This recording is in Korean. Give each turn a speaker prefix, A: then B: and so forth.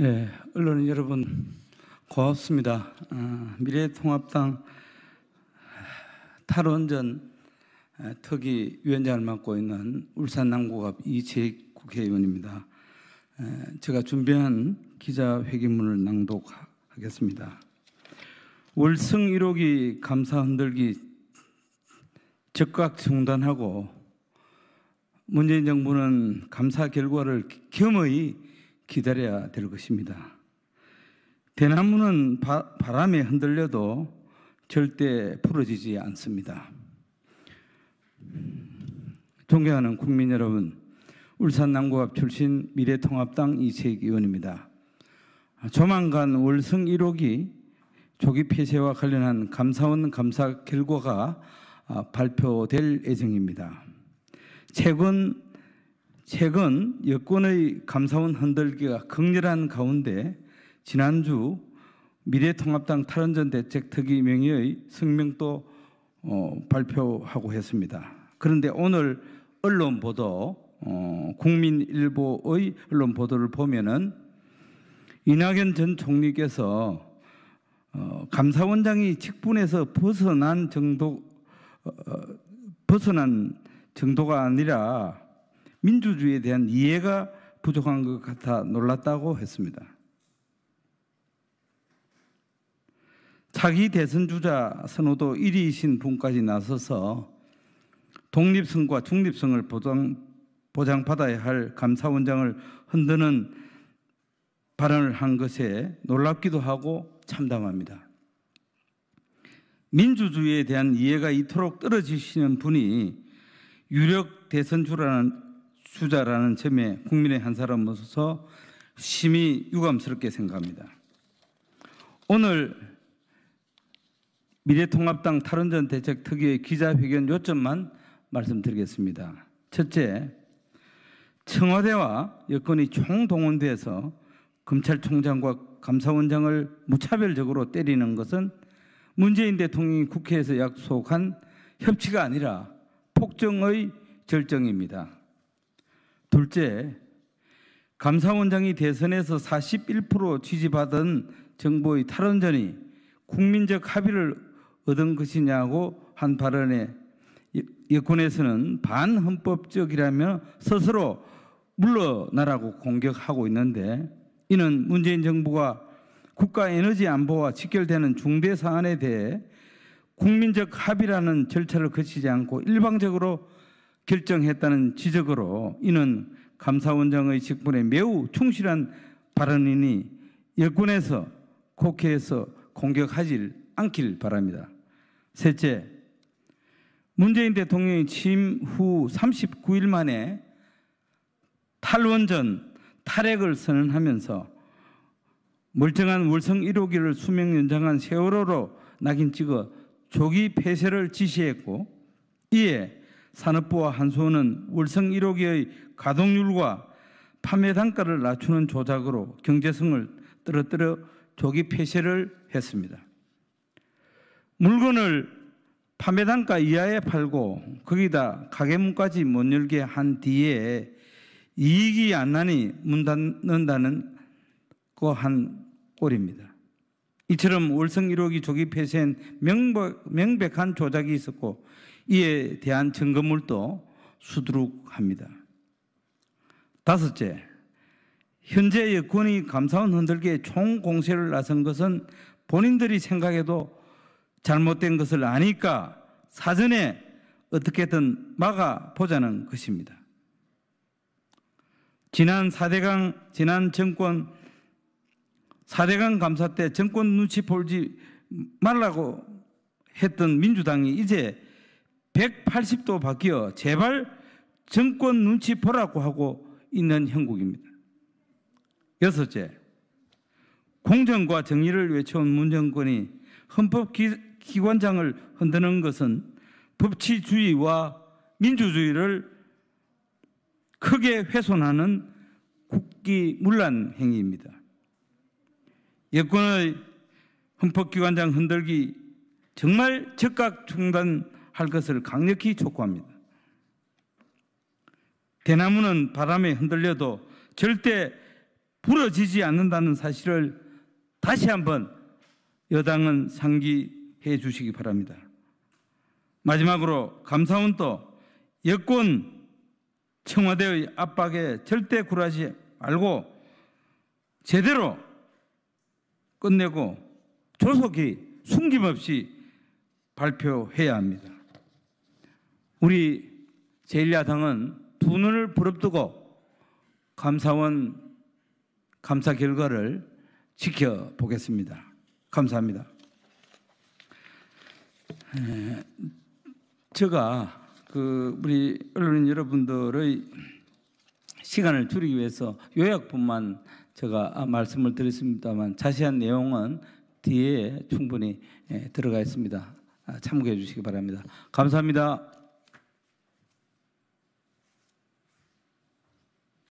A: 예, 언론 인 여러분 고맙습니다. 아, 미래통합당 탈원전 특위 위원장을 맡고 있는 울산 남구갑 이재익 국회의원입니다. 에, 제가 준비한 기자회견문을 낭독하겠습니다. 월성 1호기 감사 흔들기 적각 중단하고 문재인 정부는 감사 결과를 겸의 기다려야 될 것입니다. 대나무는 바, 람에 흔들려도 절대 부러지지 않습니다. 존경하는 국민 여러분, 울산 남구갑 출신 미래통합당 이채익 의원입니다. 조만간 월성 1호기 조기 폐쇄와 관련한 감사원 감사 결과가 아, 발표될 예정입니다. 최근 최근 여권의 감사원 흔들기가 극렬한 가운데 지난주 미래통합당 탈원전 대책 특위 명의의 성명도 어, 발표하고 했습니다. 그런데 오늘 언론 보도 어, 국민일보의 언론 보도를 보면은 이낙연 전 총리께서 어, 감사원장이 직분에서 벗어난 정도 어, 벗어난 정도가 아니라 민주주의에 대한 이해가 부족한 것 같아 놀랐다고 했습니다. 자기 대선 주자 선호도 1위이신 분까지 나서서 독립성과 중립성을 보장, 보장받아야 할 감사원장을 흔드는 발언을 한 것에 놀랍기도 하고 참담합니다. 민주주의에 대한 이해가 이토록 떨어지시는 분이 유력 대선주라는 수자라는 점에 국민의 한 사람으로서 심히 유감스럽게 생각합니다. 오늘 미래통합당 탈원전 대책 특위의 기자회견 요점만 말씀드리겠습니다. 첫째, 청와대와 여권이 총동원돼서 검찰총장과 감사원장을 무차별적으로 때리는 것은 문재인 대통령이 국회에서 약속한 협치가 아니라 폭정의 절정입니다. 둘째, 감사원장이 대선에서 41%취지받은 정부의 탈원전이 국민적 합의를 얻은 것이냐고 한 발언에 여권에서는 반헌법적이라며 스스로 물러나라고 공격하고 있는데 이는 문재인 정부가 국가 에너지 안보와 직결되는 중대 사안에 대해 국민적 합의라는 절차를 거치지 않고 일방적으로 결정했다는 지적으로 이는 감사원장의 직분에 매우 충실한 발언이니 여권에서 국회에서 공격하지 않길 바랍니다. 셋째, 문재인 대통령이 취임 후 39일 만에 탈원전 탈핵을 선언하면서 멀쩡한 월성 1호기를 수명 연장한 세월호로 낙인 찍어 조기 폐쇄를 지시했고 이에 산업부와 한수원은 월성 1호기의 가동률과 판매 단가를 낮추는 조작으로 경제성을 떨어뜨려 조기 폐쇄를 했습니다. 물건을 판매 단가 이하에 팔고 거기다 가게 문까지 못 열게 한 뒤에 이익이 안 나니 문 닫는다는 거 한 꼴입니다. 이처럼 월성 1호기 조기 폐쇄엔 명백, 명백한 조작이 있었고 이에 대한 증거물도 수두룩합니다. 다섯째, 현재 여권이 감사원 흔들기에 총공세를 나선 것은 본인들이 생각해도 잘못된 것을 아니까 사전에 어떻게든 막아보자는 것입니다. 지난 4대강, 지난 정권, 4대강 감사 때 정권 눈치 볼지 말라고 했던 민주당이 이제 180도 바뀌어 제발 정권 눈치 보라고 하고 있는 형국입니다. 여섯째, 공정과 정의를 외쳐온 문정권이 헌법기관장을 흔드는 것은 법치주의와 민주주의를 크게 훼손하는 국기문란 행위입니다. 여권의 헌법기관장 흔들기 정말 즉각 중단 할 것을 강력히 촉구합니다. 대나무는 바람에 흔들려도 절대 부러지지 않는다는 사실을 다시 한번 여당은 상기해 주시기 바랍니다. 마지막으로 감사원도 여권 청와대의 압박에 절대 굴하지 말고 제대로 끝내고 조속히 숨김없이 발표해야 합니다. 우리 제1야당은 두눈을 부릅뜨고 감사원 감사 결과를 지켜보겠습니다. 감사합니다. 제가 그 우리 언론인 여러분들의 시간을 줄이기 위해서 요약뿐만 제가 말씀을 드렸습니다만 자세한 내용은 뒤에 충분히 들어가 있습니다. 아, 참고해 주시기 바랍니다. 감사합니다.